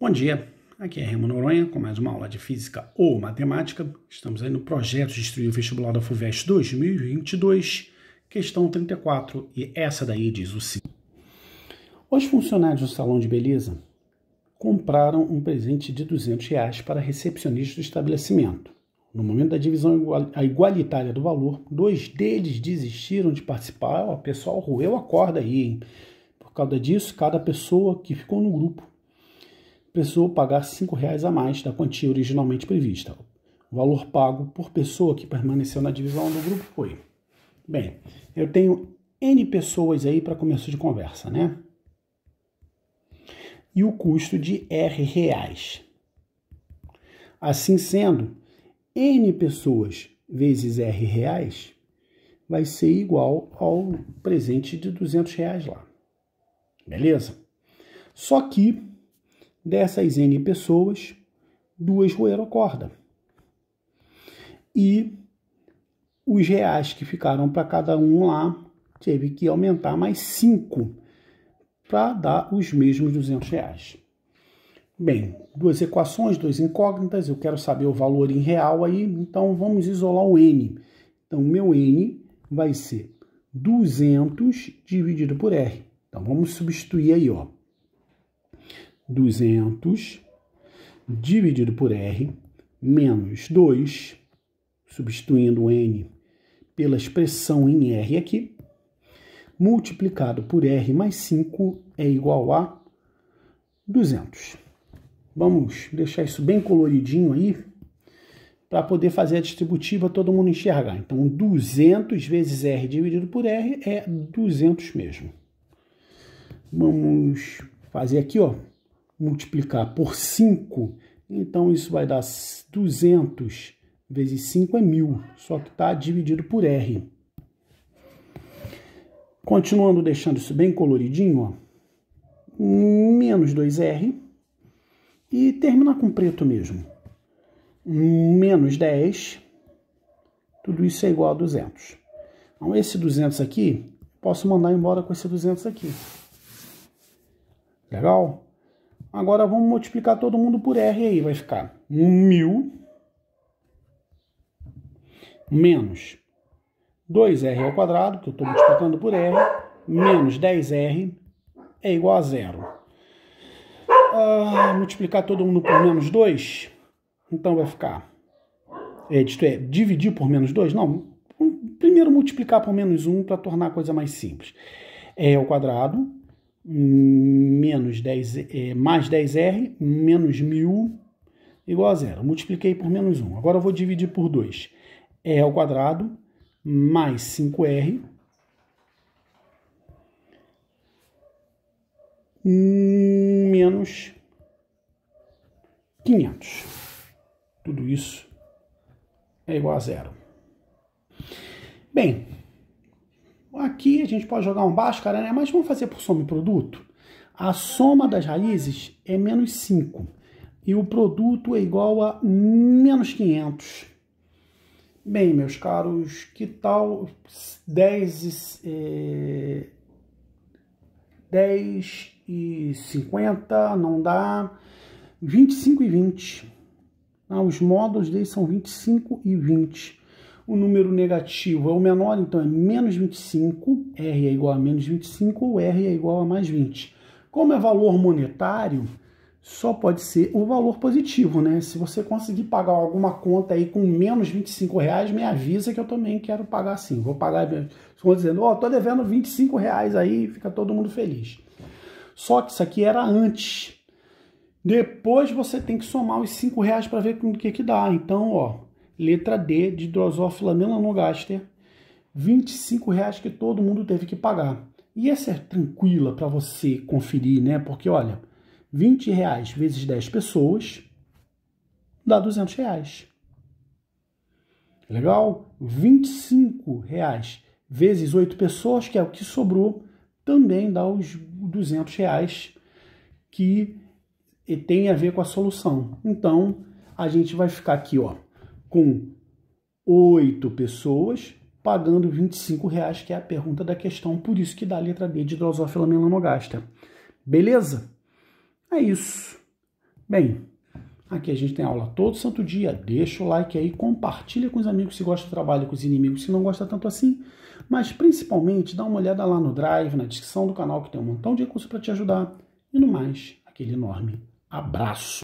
Bom dia, aqui é Remo Noronha com mais uma aula de Física ou Matemática. Estamos aí no projeto de destruir o Vestibular da FUVEST 2022, questão 34, e essa daí diz o sim. Os funcionários do salão de beleza compraram um presente de 200 reais para a recepcionista do estabelecimento. No momento da divisão igualitária do valor, dois deles desistiram de participar. O pessoal roeu a corda aí, hein? Por causa disso, cada pessoa que ficou no grupo precisou pagar R$ 5,00 a mais da quantia originalmente prevista. O valor pago por pessoa que permaneceu na divisão do grupo foi: bem, eu tenho N pessoas aí para começo de conversa, né? E o custo de R reais. Assim sendo, N pessoas vezes R reais vai ser igual ao presente de 200 reais lá. Beleza? Só que Dessas N pessoas, duas roeram a corda. E os reais que ficaram para cada um lá, teve que aumentar mais cinco para dar os mesmos 200 reais. Bem, duas equações, duas incógnitas, eu quero saber o valor em real aí, então vamos isolar o n. Então, meu n vai ser 200 dividido por r. Então, vamos substituir aí, ó. 200 dividido por R menos 2, substituindo N pela expressão em R aqui, multiplicado por R mais 5 é igual a 200. Vamos deixar isso bem coloridinho aí, para poder fazer a distributiva todo mundo enxergar. Então, 200 vezes R dividido por R é 200 mesmo. Vamos fazer aqui, ó, multiplicar por 5, então isso vai dar 200 vezes 5 é 1.000, só que está dividido por R. Continuando deixando isso bem coloridinho, ó, menos 2R e terminar com preto mesmo. Menos 10, tudo isso é igual a 200. Então esse 200 aqui, posso mandar embora com esse 200 aqui. Legal? Agora vamos multiplicar todo mundo por R aí, vai ficar 1.000 menos 2R ao quadrado, que eu estou multiplicando por R, menos 10R é igual a zero. Ah, multiplicar todo mundo por menos 2, então vai ficar, é, isto é, dividir por menos 2, não, primeiro multiplicar por menos 1 para tornar a coisa mais simples. R ao quadrado menos 10, é, mais 10R, menos 1.000, igual a zero. Multipliquei por menos 1. Agora eu vou dividir por 2. R ao quadrado mais 5R menos 500. Tudo isso é igual a zero. Bem, aqui a gente pode jogar um Bhaskara, né? mas vamos fazer por soma e produto? A soma das raízes é menos 5 e o produto é igual a menos 500. Bem, meus caros, que tal 10 e, é, eh, 10 e 50 não dá, 25 e 20. Ah, os módulos deles são 25 e 20. O número negativo é o menor, então é menos 25, R é igual a menos 25 ou R é igual a mais 20. Como é valor monetário, só pode ser o valor positivo, né? Se você conseguir pagar alguma conta aí com menos 25 reais, me avisa que eu também quero pagar assim. Vou pagar, estou eh, dizendo, ó, oh, tô devendo 25 reais aí, fica todo mundo feliz. Só que isso aqui era antes. Depois você tem que somar os 5 reais para ver o que que dá. Então, ó, letra D de drosófila melanogaster, 25 reais que todo mundo teve que pagar. E essa é tranquila para você conferir, né? Porque, olha, 20 reais vezes 10 pessoas dá 200 reais. Legal? 25 reais vezes 8 pessoas, que é o que sobrou, também dá os 200 reais que tem a ver com a solução. Então, a gente vai ficar aqui ó, com 8 pessoas pagando 25 reais, que é a pergunta da questão, por isso que dá a letra B de Drosófila melanogaster. Beleza? É isso. Bem, aqui a gente tem aula todo santo dia. Deixa o like aí, compartilha com os amigos se gosta do trabalho, com os inimigos se não gosta tanto assim. Mas principalmente dá uma olhada lá no Drive, na descrição do canal, que tem um montão de recursos para te ajudar. E no mais, aquele enorme abraço.